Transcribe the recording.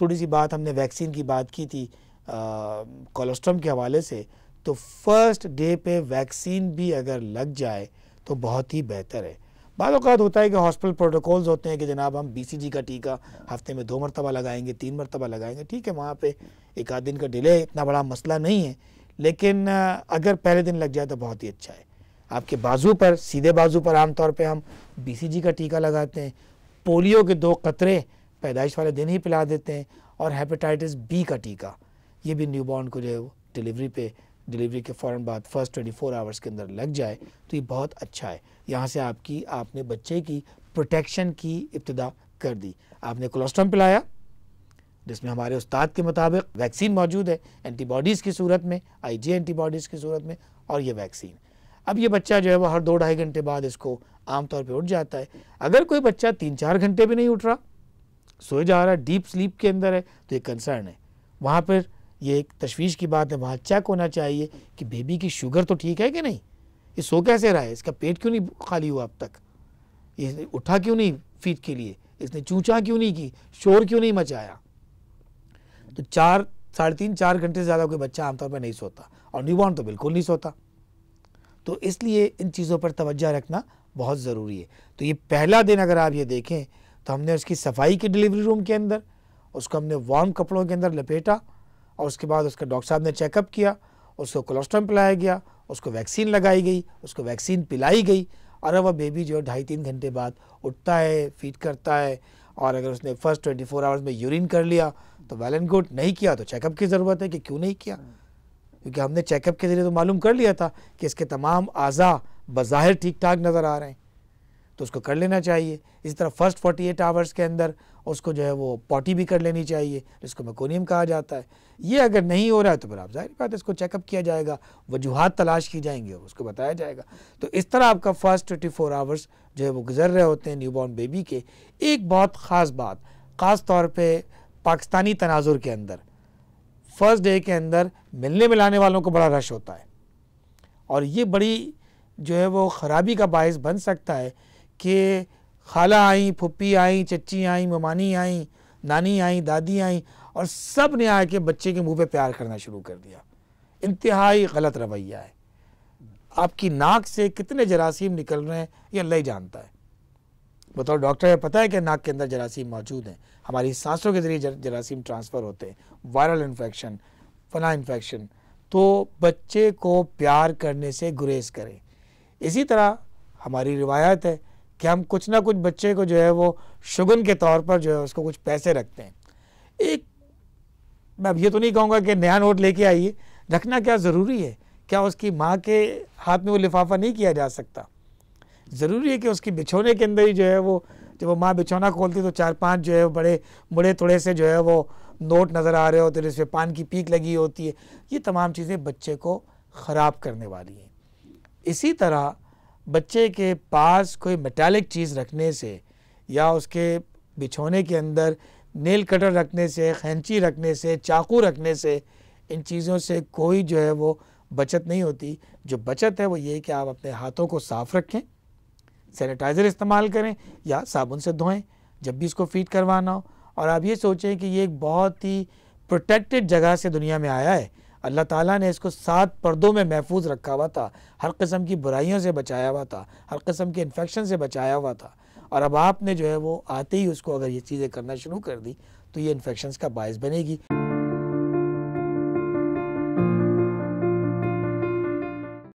थोड़ी सी बात हमने वैक्सीन की बात की थी कोलेस्ट्रम के हवाले से तो फर्स्ट डे पे वैक्सीन भी अगर लग जाए तो बहुत ही बेहतर है बाद होता है कि हॉस्पिटल प्रोटोकॉल्स होते हैं कि जनाब हम बी का टीका हफ्ते में दो मरतबा लगाएंगे तीन मरतबा लगाएंगे ठीक है वहाँ पे एक आध दिन का डिले इतना बड़ा मसला नहीं है लेकिन अगर पहले दिन लग जाए तो बहुत ही अच्छा है आपके बाजू पर सीधे बाजू पर आमतौर पर हम बी का टीका लगाते हैं पोलियो के दो कतरे पैदाइश वाले दिन ही पिला देते हैं और हेपेटाइटिस बी का टीका ये भी न्यूबॉर्न को जो है डिलीवरी पे डिलीवरी के फ़ौर बाद फर्स्ट 24 आवर्स के अंदर लग जाए तो ये बहुत अच्छा है यहाँ से आपकी आपने बच्चे की प्रोटेक्शन की इब्तदा कर दी आपने कोलेस्ट्रॉम पिलाया जिसमें हमारे उस्ताद के मुताबिक वैक्सीन मौजूद है एंटीबॉडीज़ की सूरत में आई एंटीबॉडीज़ की सूरत में और ये वैक्सीन अब ये बच्चा जो है वो हर दो ढाई घंटे बाद इसको आमतौर पर उठ जाता है अगर कोई बच्चा तीन चार घंटे भी नहीं उठ रहा सोए जा रहा है डीप स्लीप के अंदर है तो ये कंसर्न है वहाँ पर ये एक तशवीश की बात है वहाँ चेक होना चाहिए कि बेबी की शुगर तो ठीक है कि नहीं ये सो कैसे रहा है इसका पेट क्यों नहीं खाली हुआ अब तक ये उठा क्यों नहीं फीट के लिए इसने चूचा क्यों नहीं की शोर क्यों नहीं मचाया तो चार साढ़े तीन चार घंटे से ज़्यादा कोई बच्चा आमतौर पर नहीं सोता और न्यूबॉर्न तो बिल्कुल नहीं सोता तो इसलिए इन चीज़ों पर तवज्जा रखना बहुत ज़रूरी है तो ये पहला दिन अगर आप ये देखें तो हमने उसकी सफाई की डिलीवरी रूम के अंदर उसको हमने वार्म कपड़ों के अंदर लपेटा और उसके बाद उसका डॉक्टर साहब ने चेकअप किया उसको कोलेस्ट्रॉम पिलाया गया उसको वैक्सीन लगाई गई उसको वैक्सीन पिलाई गई और अब वह बेबी जो है ढाई तीन घंटे बाद उठता है फीड करता है और अगर उसने फर्स्ट ट्वेंटी फोर आवर्स में यूरिन कर लिया तो वेल एंड गुड नहीं किया तो चेकअप की ज़रूरत है कि क्यों नहीं किया क्योंकि हमने चेकअप के ज़रिए तो मालूम कर लिया था कि इसके तमाम अज़ा बज़ाहिर ठीक ठाक नज़र आ रहे हैं तो उसको कर लेना चाहिए इसी तरह फर्स्ट 48 एट आवर्स के अंदर उसको जो है वो पॉटी भी कर लेनी चाहिए इसको मेकोनियम कहा जाता है ये अगर नहीं हो रहा है तो फिर आप जाहिर बात इसको चेकअप किया जाएगा वजूहत तलाश की जाएंगी और उसको बताया जाएगा तो इस तरह आपका फर्स्ट ट्वेंटी फोर आवर्स जो है वो गुजर रहे होते हैं न्यू बॉर्न बेबी के एक बहुत ख़ास बात ख़ास तौर पर पाकिस्तानी तनाजुर के अंदर फर्स्ट डे के अंदर मिलने मिलाने वालों को बड़ा रश होता है और ये बड़ी जो है वो ख़राबी का बायस बन सकता है कि खाला आई फुप्पी आई चच्ची आई ममानी आई नानी आई दादी आई और सब ने आके बच्चे के मुंह पे प्यार करना शुरू कर दिया इंतहाई गलत रवैया है आपकी नाक से कितने जरासीम निकल रहे हैं ये अल्लाह ही जानता है बताओ डॉक्टर है पता है कि नाक के अंदर जरासीम मौजूद हैं हमारी सांसों के ज़रिए जरासीम ट्रांसफ़र होते हैं वायरल इन्फेक्शन फना इन्फेक्शन तो बच्चे को प्यार करने से गुरेज करें इसी तरह हमारी रिवायत है कि हम कुछ ना कुछ बच्चे को जो है वो शुगन के तौर पर जो है उसको कुछ पैसे रखते हैं एक मैं अब ये तो नहीं कहूँगा कि नया नोट लेके आइए रखना क्या ज़रूरी है क्या उसकी माँ के हाथ में वो लिफाफा नहीं किया जा सकता ज़रूरी है कि उसकी बिछोने के अंदर ही जो है वो जब वो माँ बिछौना खोलती तो चार पांच जो है बड़े मुड़े थोड़े से जो है वो नोट नज़र आ रहे होते हैं जिसमें पान की पीक लगी होती है ये तमाम चीज़ें बच्चे को ख़राब करने वाली हैं इसी तरह बच्चे के पास कोई मेटालिक चीज़ रखने से या उसके बिछोने के अंदर नेल कटर रखने से खैंची रखने से चाकू रखने से इन चीज़ों से कोई जो है वो बचत नहीं होती जो बचत है वो ये कि आप अपने हाथों को साफ़ रखें सैनिटाइज़र इस्तेमाल करें या साबुन से धोएं जब भी इसको फीड करवाना हो और आप ये सोचें कि ये एक बहुत ही प्रोटेक्टेड जगह से दुनिया में आया है अल्लाह ताला ने इसको सात पर्दों में महफूज रखा हुआ था हर किस्म की बुराइयों से बचाया हुआ था हर किस्म के इन्फेक्शन से बचाया हुआ था और अब आपने जो है वो आते ही उसको अगर ये चीज़ें करना शुरू कर दी तो ये इन्फेक्शन का बायस बनेगी